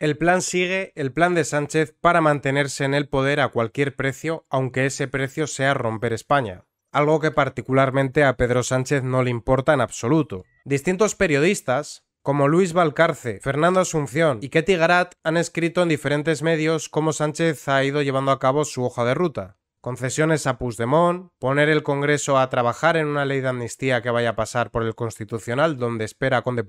El plan sigue el plan de Sánchez para mantenerse en el poder a cualquier precio, aunque ese precio sea romper España, algo que particularmente a Pedro Sánchez no le importa en absoluto. Distintos periodistas, como Luis Valcarce, Fernando Asunción y Ketty Garat, han escrito en diferentes medios cómo Sánchez ha ido llevando a cabo su hoja de ruta. Concesiones a Puigdemont, poner el Congreso a trabajar en una ley de amnistía que vaya a pasar por el Constitucional donde espera Conde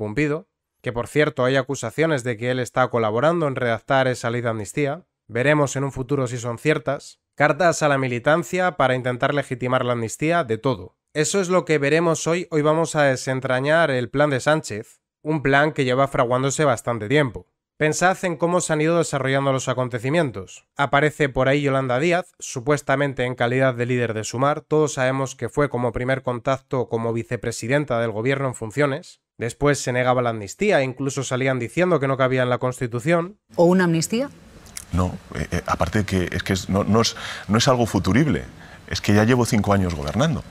que por cierto hay acusaciones de que él está colaborando en redactar esa ley de amnistía, veremos en un futuro si son ciertas, cartas a la militancia para intentar legitimar la amnistía, de todo. Eso es lo que veremos hoy, hoy vamos a desentrañar el plan de Sánchez, un plan que lleva fraguándose bastante tiempo. Pensad en cómo se han ido desarrollando los acontecimientos. Aparece por ahí Yolanda Díaz, supuestamente en calidad de líder de Sumar, todos sabemos que fue como primer contacto como vicepresidenta del gobierno en funciones, Después se negaba la amnistía, incluso salían diciendo que no cabía en la Constitución. ¿O una amnistía? No, eh, eh, aparte que es que no, es, algo futurible, es que ya llevo cinco años gobernando.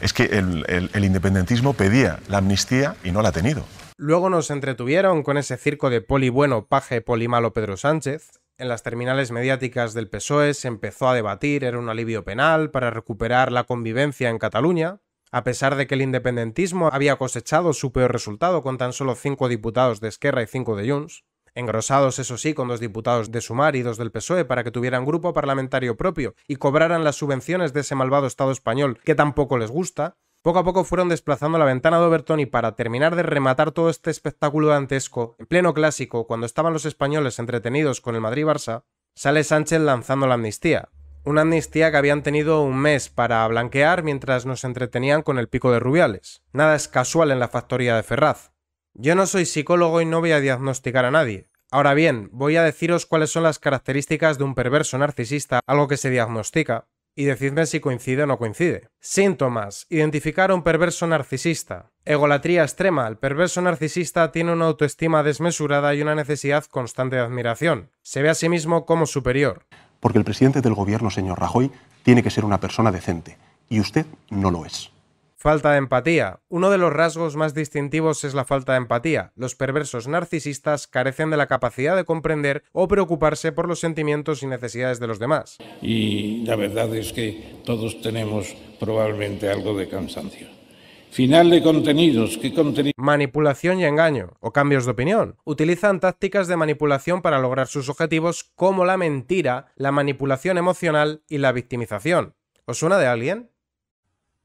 Es que el, el independentismo pedía la amnistía y no la ha tenido. Luego nos entretuvieron con ese circo de poli bueno, paje, poli malo Pedro Sánchez. En las terminales mediáticas del PSOE se empezó a debatir, era un alivio penal para recuperar la convivencia en Cataluña. A pesar de que el independentismo había cosechado su peor resultado con tan solo cinco diputados de Esquerra y cinco de Junts, engrosados eso sí con dos diputados de Sumar y dos del PSOE para que tuvieran grupo parlamentario propio y cobraran las subvenciones de ese malvado Estado español que tampoco les gusta, poco a poco fueron desplazando la ventana de Overton y para terminar de rematar todo este espectáculo dantesco, en pleno clásico, cuando estaban los españoles entretenidos con el Madrid-Barça, sale Sánchez lanzando la amnistía, una amnistía que habían tenido un mes para blanquear mientras nos entretenían con el pico de Rubiales. Nada es casual en la factoría de Ferraz. Yo no soy psicólogo y no voy a diagnosticar a nadie. Ahora bien, voy a deciros cuáles son las características de un perverso narcisista, algo que se diagnostica, y decidme si coincide o no coincide. Síntomas. Identificar a un perverso narcisista. Egolatría extrema. El perverso narcisista tiene una autoestima desmesurada y una necesidad constante de admiración. Se ve a sí mismo como superior porque el presidente del gobierno, señor Rajoy, tiene que ser una persona decente, y usted no lo es. Falta de empatía. Uno de los rasgos más distintivos es la falta de empatía. Los perversos narcisistas carecen de la capacidad de comprender o preocuparse por los sentimientos y necesidades de los demás. Y la verdad es que todos tenemos probablemente algo de cansancio. Final de contenidos. ¿Qué Manipulación y engaño, o cambios de opinión. Utilizan tácticas de manipulación para lograr sus objetivos como la mentira, la manipulación emocional y la victimización. ¿Os suena de alguien?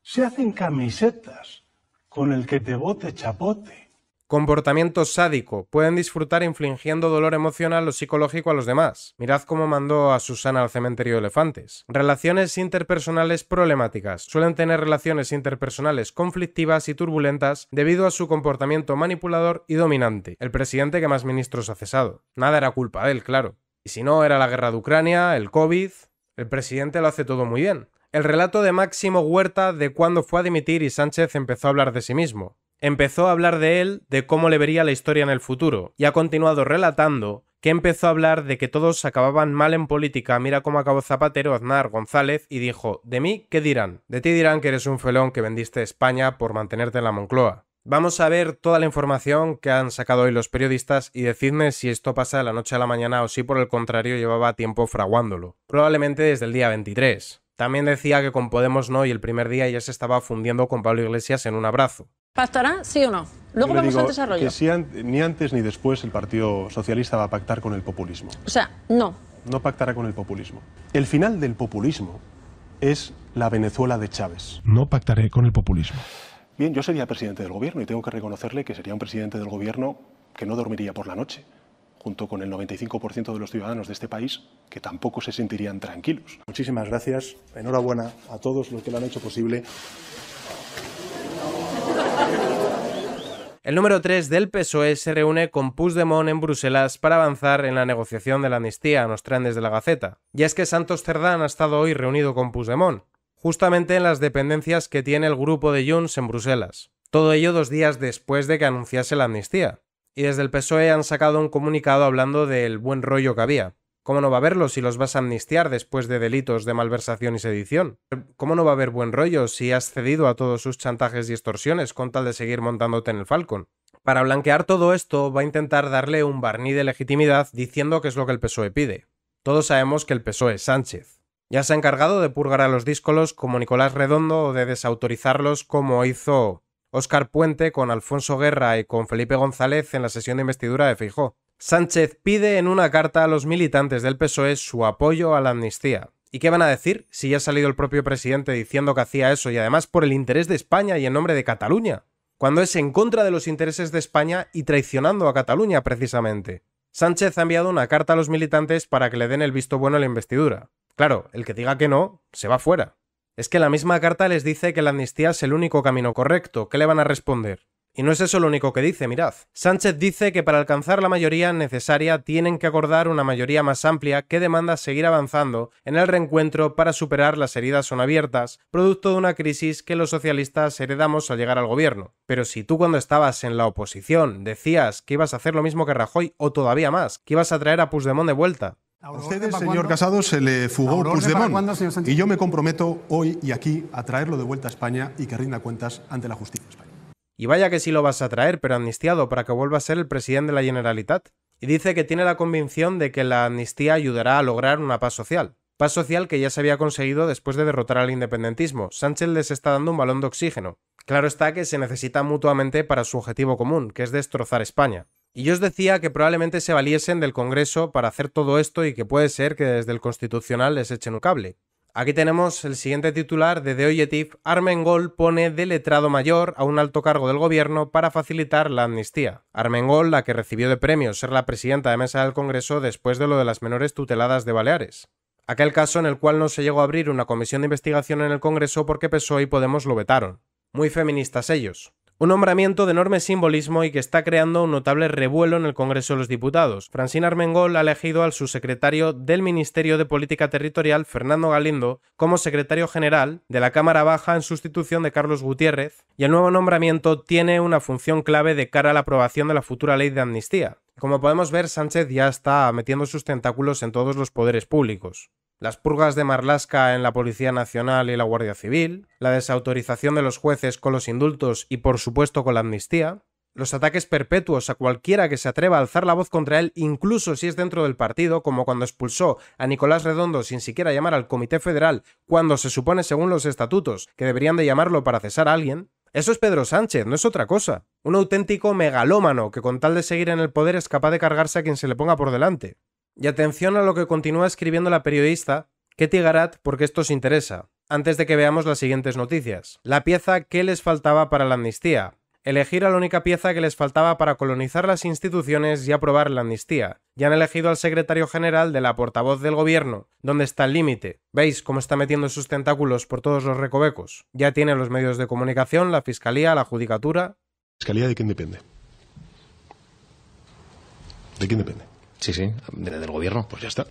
Se hacen camisetas con el que te bote chapote Comportamiento sádico. Pueden disfrutar infligiendo dolor emocional o psicológico a los demás. Mirad cómo mandó a Susana al cementerio de elefantes. Relaciones interpersonales problemáticas. Suelen tener relaciones interpersonales conflictivas y turbulentas debido a su comportamiento manipulador y dominante. El presidente que más ministros ha cesado. Nada era culpa de él, claro. Y si no, era la guerra de Ucrania, el COVID. El presidente lo hace todo muy bien. El relato de Máximo Huerta de cuando fue a dimitir y Sánchez empezó a hablar de sí mismo empezó a hablar de él, de cómo le vería la historia en el futuro, y ha continuado relatando que empezó a hablar de que todos acababan mal en política, mira cómo acabó Zapatero, Aznar, González, y dijo, de mí, ¿qué dirán? De ti dirán que eres un felón que vendiste España por mantenerte en la Moncloa. Vamos a ver toda la información que han sacado hoy los periodistas y decidme si esto pasa de la noche a la mañana o si por el contrario llevaba tiempo fraguándolo, probablemente desde el día 23. También decía que con Podemos no y el primer día ya se estaba fundiendo con Pablo Iglesias en un abrazo. ¿Pactará, sí o no? Luego vamos digo desarrollar. Que ni antes ni después el Partido Socialista va a pactar con el populismo. O sea, no. No pactará con el populismo. El final del populismo es la Venezuela de Chávez. No pactaré con el populismo. Bien, yo sería presidente del gobierno y tengo que reconocerle que sería un presidente del gobierno que no dormiría por la noche, junto con el 95% de los ciudadanos de este país que tampoco se sentirían tranquilos. Muchísimas gracias. Enhorabuena a todos los que lo han hecho posible. El número 3 del PSOE se reúne con Puigdemont en Bruselas para avanzar en la negociación de la amnistía, nos traen desde la Gaceta. Y es que Santos Cerdán ha estado hoy reunido con Puigdemont, justamente en las dependencias que tiene el grupo de Junts en Bruselas. Todo ello dos días después de que anunciase la amnistía. Y desde el PSOE han sacado un comunicado hablando del buen rollo que había. ¿Cómo no va a verlo si los vas a amnistiar después de delitos de malversación y sedición? ¿Cómo no va a haber buen rollo si has cedido a todos sus chantajes y extorsiones con tal de seguir montándote en el Falcon? Para blanquear todo esto, va a intentar darle un barniz de legitimidad diciendo que es lo que el PSOE pide. Todos sabemos que el PSOE es Sánchez. Ya se ha encargado de purgar a los díscolos como Nicolás Redondo o de desautorizarlos como hizo Oscar Puente con Alfonso Guerra y con Felipe González en la sesión de investidura de Feijó. Sánchez pide en una carta a los militantes del PSOE su apoyo a la amnistía. ¿Y qué van a decir si ya ha salido el propio presidente diciendo que hacía eso y además por el interés de España y en nombre de Cataluña? Cuando es en contra de los intereses de España y traicionando a Cataluña precisamente. Sánchez ha enviado una carta a los militantes para que le den el visto bueno a la investidura. Claro, el que diga que no, se va fuera. Es que la misma carta les dice que la amnistía es el único camino correcto. ¿Qué le van a responder? Y no es eso lo único que dice, mirad. Sánchez dice que para alcanzar la mayoría necesaria tienen que acordar una mayoría más amplia que demanda seguir avanzando en el reencuentro para superar las heridas son abiertas, producto de una crisis que los socialistas heredamos al llegar al gobierno. Pero si tú cuando estabas en la oposición decías que ibas a hacer lo mismo que Rajoy o todavía más, que ibas a traer a Puigdemont de vuelta, a usted, señor Casado, se le fugó Puigdemont. y yo me comprometo hoy y aquí a traerlo de vuelta a España y que rinda cuentas ante la justicia española. Y vaya que sí lo vas a traer, pero amnistiado, para que vuelva a ser el presidente de la Generalitat. Y dice que tiene la convicción de que la amnistía ayudará a lograr una paz social. Paz social que ya se había conseguido después de derrotar al independentismo. Sánchez les está dando un balón de oxígeno. Claro está que se necesita mutuamente para su objetivo común, que es destrozar España. Y yo os decía que probablemente se valiesen del Congreso para hacer todo esto y que puede ser que desde el Constitucional les echen un cable. Aquí tenemos el siguiente titular de The Armengol pone de letrado mayor a un alto cargo del gobierno para facilitar la amnistía. Armengol, la que recibió de premio ser la presidenta de mesa del Congreso después de lo de las menores tuteladas de Baleares. Aquel caso en el cual no se llegó a abrir una comisión de investigación en el Congreso porque PSOE y Podemos lo vetaron. Muy feministas ellos. Un nombramiento de enorme simbolismo y que está creando un notable revuelo en el Congreso de los Diputados. Francina Armengol ha elegido al subsecretario del Ministerio de Política Territorial, Fernando Galindo, como secretario general de la Cámara Baja en sustitución de Carlos Gutiérrez, y el nuevo nombramiento tiene una función clave de cara a la aprobación de la futura ley de amnistía. Como podemos ver, Sánchez ya está metiendo sus tentáculos en todos los poderes públicos. Las purgas de Marlasca en la Policía Nacional y la Guardia Civil, la desautorización de los jueces con los indultos y por supuesto con la amnistía, los ataques perpetuos a cualquiera que se atreva a alzar la voz contra él, incluso si es dentro del partido, como cuando expulsó a Nicolás Redondo sin siquiera llamar al Comité Federal, cuando se supone, según los estatutos, que deberían de llamarlo para cesar a alguien, eso es Pedro Sánchez, no es otra cosa. Un auténtico megalómano que con tal de seguir en el poder es capaz de cargarse a quien se le ponga por delante. Y atención a lo que continúa escribiendo la periodista que Garat porque esto os interesa, antes de que veamos las siguientes noticias. La pieza que les faltaba para la amnistía, elegir a la única pieza que les faltaba para colonizar las instituciones y aprobar la amnistía. Ya han elegido al secretario general de la portavoz del gobierno, donde está el límite. ¿Veis cómo está metiendo sus tentáculos por todos los recovecos? Ya tiene los medios de comunicación, la fiscalía, la judicatura fiscalía de quién depende? ¿De quién depende? Sí, sí, del gobierno. Pues ya está.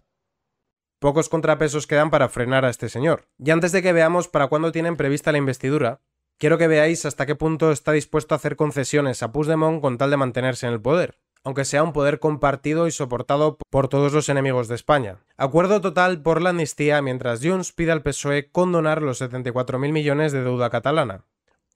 Pocos contrapesos quedan para frenar a este señor. Y antes de que veamos para cuándo tienen prevista la investidura, quiero que veáis hasta qué punto está dispuesto a hacer concesiones a Puigdemont con tal de mantenerse en el poder, aunque sea un poder compartido y soportado por todos los enemigos de España. Acuerdo total por la amnistía mientras Junts pide al PSOE condonar los 74.000 millones de deuda catalana.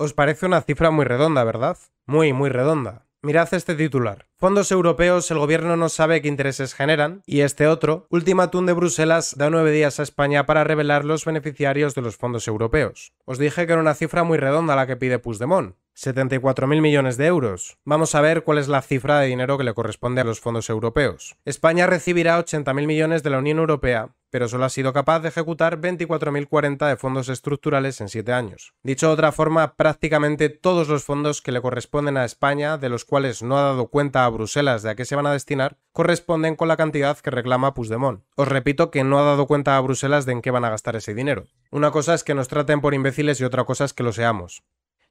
Os parece una cifra muy redonda, ¿verdad? Muy, muy redonda. Mirad este titular. Fondos europeos, el gobierno no sabe qué intereses generan. Y este otro, Ultimatum de Bruselas da nueve días a España para revelar los beneficiarios de los fondos europeos. Os dije que era una cifra muy redonda la que pide Puigdemont. 74.000 millones de euros. Vamos a ver cuál es la cifra de dinero que le corresponde a los fondos europeos. España recibirá 80.000 millones de la Unión Europea pero solo ha sido capaz de ejecutar 24.040 de fondos estructurales en 7 años. Dicho de otra forma, prácticamente todos los fondos que le corresponden a España, de los cuales no ha dado cuenta a Bruselas de a qué se van a destinar, corresponden con la cantidad que reclama Puigdemont. Os repito que no ha dado cuenta a Bruselas de en qué van a gastar ese dinero. Una cosa es que nos traten por imbéciles y otra cosa es que lo seamos.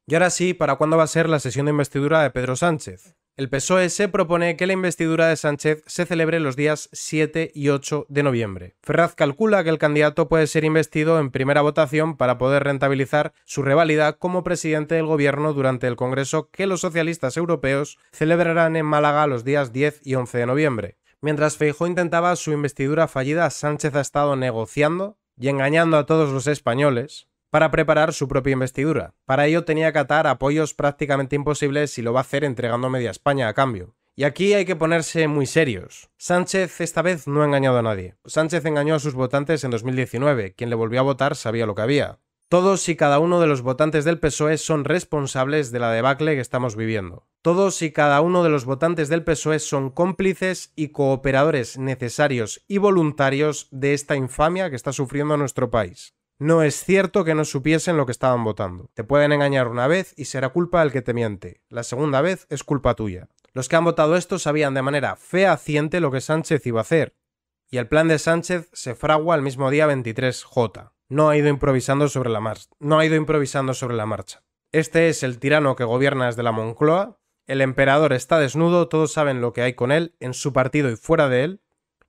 Y ahora sí, ¿para cuándo va a ser la sesión de investidura de Pedro Sánchez? El PSOE se propone que la investidura de Sánchez se celebre los días 7 y 8 de noviembre. Ferraz calcula que el candidato puede ser investido en primera votación para poder rentabilizar su revalida como presidente del gobierno durante el Congreso que los socialistas europeos celebrarán en Málaga los días 10 y 11 de noviembre. Mientras Feijó intentaba su investidura fallida, Sánchez ha estado negociando y engañando a todos los españoles para preparar su propia investidura. Para ello tenía que atar apoyos prácticamente imposibles si lo va a hacer entregando media España a cambio. Y aquí hay que ponerse muy serios. Sánchez esta vez no ha engañado a nadie. Sánchez engañó a sus votantes en 2019, quien le volvió a votar sabía lo que había. Todos y cada uno de los votantes del PSOE son responsables de la debacle que estamos viviendo. Todos y cada uno de los votantes del PSOE son cómplices y cooperadores necesarios y voluntarios de esta infamia que está sufriendo nuestro país. No es cierto que no supiesen lo que estaban votando. Te pueden engañar una vez y será culpa del que te miente. La segunda vez es culpa tuya. Los que han votado esto sabían de manera fehaciente lo que Sánchez iba a hacer. Y el plan de Sánchez se fragua el mismo día 23J. No ha ido improvisando sobre la marcha. No ha ido improvisando sobre la marcha. Este es el tirano que gobierna desde la Moncloa. El emperador está desnudo, todos saben lo que hay con él, en su partido y fuera de él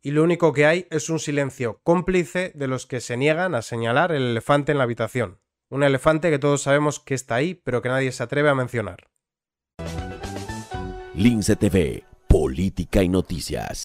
y lo único que hay es un silencio cómplice de los que se niegan a señalar el elefante en la habitación. Un elefante que todos sabemos que está ahí, pero que nadie se atreve a mencionar. Lince TV, Política y Noticias.